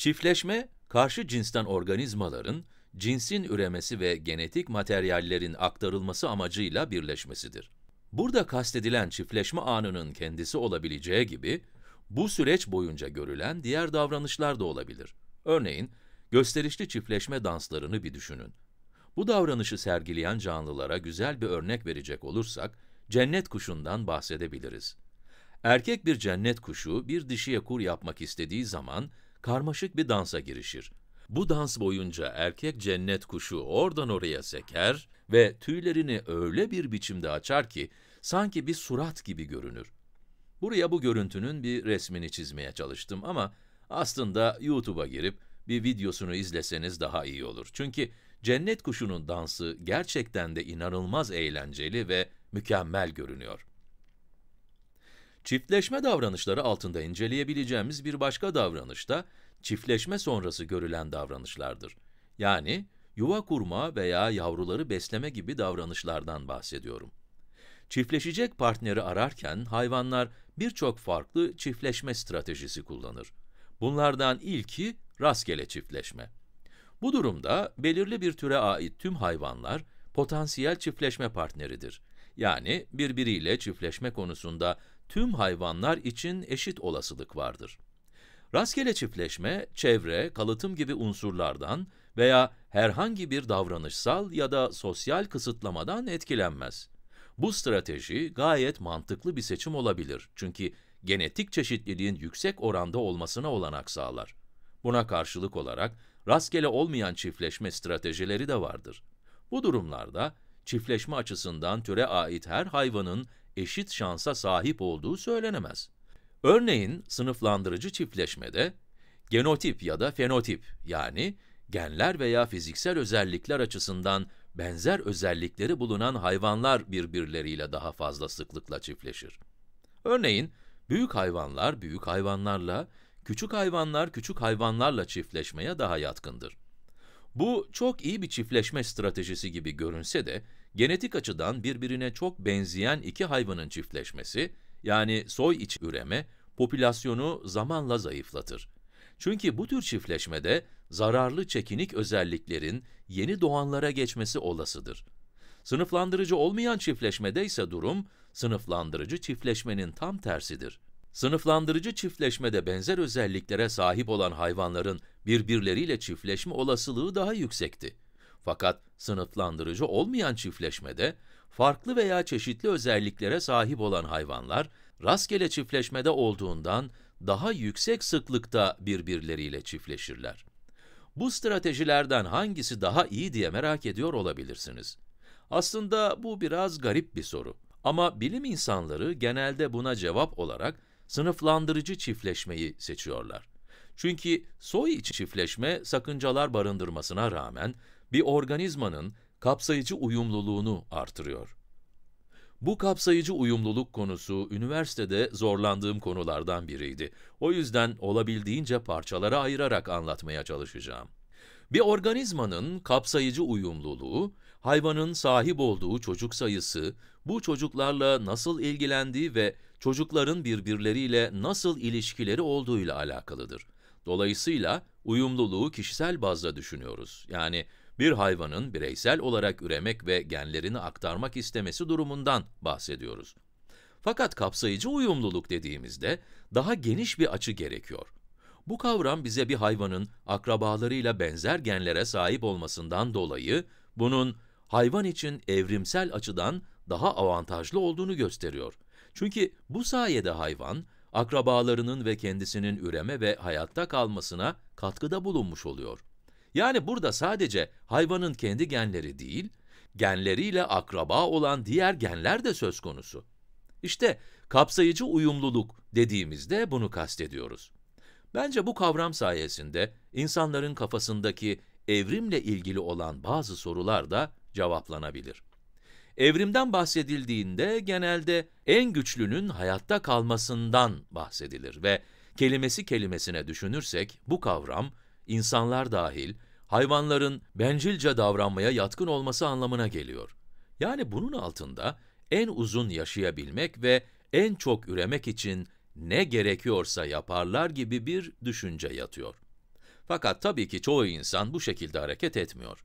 Çiftleşme, karşı cinsten organizmaların, cinsin üremesi ve genetik materyallerin aktarılması amacıyla birleşmesidir. Burada kastedilen çiftleşme anının kendisi olabileceği gibi, bu süreç boyunca görülen diğer davranışlar da olabilir. Örneğin, gösterişli çiftleşme danslarını bir düşünün. Bu davranışı sergileyen canlılara güzel bir örnek verecek olursak, cennet kuşundan bahsedebiliriz. Erkek bir cennet kuşu bir dişiye kur yapmak istediği zaman, karmaşık bir dansa girişir. Bu dans boyunca erkek cennet kuşu oradan oraya seker ve tüylerini öyle bir biçimde açar ki sanki bir surat gibi görünür. Buraya bu görüntünün bir resmini çizmeye çalıştım ama aslında YouTube'a girip bir videosunu izleseniz daha iyi olur. Çünkü cennet kuşunun dansı gerçekten de inanılmaz eğlenceli ve mükemmel görünüyor. Çiftleşme davranışları altında inceleyebileceğimiz bir başka davranış da çiftleşme sonrası görülen davranışlardır. Yani yuva kurma veya yavruları besleme gibi davranışlardan bahsediyorum. Çiftleşecek partneri ararken hayvanlar birçok farklı çiftleşme stratejisi kullanır. Bunlardan ilki rastgele çiftleşme. Bu durumda belirli bir türe ait tüm hayvanlar potansiyel çiftleşme partneridir. Yani birbiriyle çiftleşme konusunda tüm hayvanlar için eşit olasılık vardır. Rastgele çiftleşme, çevre, kalıtım gibi unsurlardan veya herhangi bir davranışsal ya da sosyal kısıtlamadan etkilenmez. Bu strateji gayet mantıklı bir seçim olabilir çünkü genetik çeşitliliğin yüksek oranda olmasına olanak sağlar. Buna karşılık olarak rastgele olmayan çiftleşme stratejileri de vardır. Bu durumlarda çiftleşme açısından türe ait her hayvanın eşit şansa sahip olduğu söylenemez. Örneğin sınıflandırıcı çiftleşmede genotip ya da fenotip yani genler veya fiziksel özellikler açısından benzer özellikleri bulunan hayvanlar birbirleriyle daha fazla sıklıkla çiftleşir. Örneğin büyük hayvanlar büyük hayvanlarla, küçük hayvanlar küçük hayvanlarla çiftleşmeye daha yatkındır. Bu çok iyi bir çiftleşme stratejisi gibi görünse de, genetik açıdan birbirine çok benzeyen iki hayvanın çiftleşmesi, yani soy iç üreme, popülasyonu zamanla zayıflatır. Çünkü bu tür çiftleşmede zararlı çekinik özelliklerin yeni doğanlara geçmesi olasıdır. Sınıflandırıcı olmayan çiftleşmede ise durum, sınıflandırıcı çiftleşmenin tam tersidir. Sınıflandırıcı çiftleşmede benzer özelliklere sahip olan hayvanların birbirleriyle çiftleşme olasılığı daha yüksekti. Fakat sınıflandırıcı olmayan çiftleşmede, farklı veya çeşitli özelliklere sahip olan hayvanlar, rastgele çiftleşmede olduğundan daha yüksek sıklıkta birbirleriyle çiftleşirler. Bu stratejilerden hangisi daha iyi diye merak ediyor olabilirsiniz. Aslında bu biraz garip bir soru. Ama bilim insanları genelde buna cevap olarak sınıflandırıcı çiftleşmeyi seçiyorlar. Çünkü soy içi çiftleşme sakıncalar barındırmasına rağmen bir organizmanın kapsayıcı uyumluluğunu artırıyor. Bu kapsayıcı uyumluluk konusu üniversitede zorlandığım konulardan biriydi. O yüzden olabildiğince parçalara ayırarak anlatmaya çalışacağım. Bir organizmanın kapsayıcı uyumluluğu, hayvanın sahip olduğu çocuk sayısı, bu çocuklarla nasıl ilgilendiği ve çocukların birbirleriyle nasıl ilişkileri olduğuyla alakalıdır. Dolayısıyla uyumluluğu kişisel bazda düşünüyoruz. Yani bir hayvanın bireysel olarak üremek ve genlerini aktarmak istemesi durumundan bahsediyoruz. Fakat kapsayıcı uyumluluk dediğimizde daha geniş bir açı gerekiyor. Bu kavram bize bir hayvanın akrabalarıyla benzer genlere sahip olmasından dolayı bunun hayvan için evrimsel açıdan daha avantajlı olduğunu gösteriyor. Çünkü bu sayede hayvan, akrabalarının ve kendisinin üreme ve hayatta kalmasına katkıda bulunmuş oluyor. Yani burada sadece hayvanın kendi genleri değil, genleriyle akraba olan diğer genler de söz konusu. İşte kapsayıcı uyumluluk dediğimizde bunu kastediyoruz. Bence bu kavram sayesinde insanların kafasındaki evrimle ilgili olan bazı sorular da cevaplanabilir. Evrimden bahsedildiğinde genelde en güçlünün hayatta kalmasından bahsedilir ve kelimesi kelimesine düşünürsek bu kavram insanlar dahil hayvanların bencilce davranmaya yatkın olması anlamına geliyor. Yani bunun altında en uzun yaşayabilmek ve en çok üremek için ne gerekiyorsa yaparlar gibi bir düşünce yatıyor. Fakat tabii ki çoğu insan bu şekilde hareket etmiyor.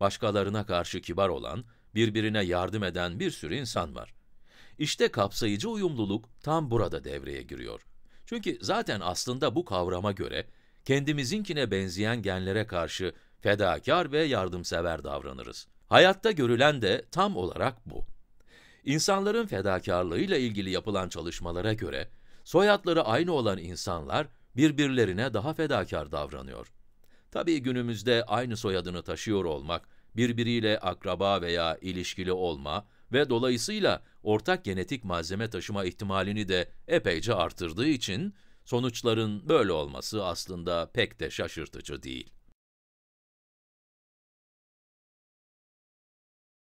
Başkalarına karşı kibar olan, birbirine yardım eden bir sürü insan var. İşte kapsayıcı uyumluluk tam burada devreye giriyor. Çünkü zaten aslında bu kavrama göre kendimizinkine benzeyen genlere karşı fedakar ve yardımsever davranırız. Hayatta görülen de tam olarak bu. İnsanların fedakarlığıyla ilgili yapılan çalışmalara göre, soyadları aynı olan insanlar birbirlerine daha fedakar davranıyor. Tabii günümüzde aynı soyadını taşıyor olmak, birbiriyle akraba veya ilişkili olma ve dolayısıyla ortak genetik malzeme taşıma ihtimalini de epeyce artırdığı için sonuçların böyle olması aslında pek de şaşırtıcı değil.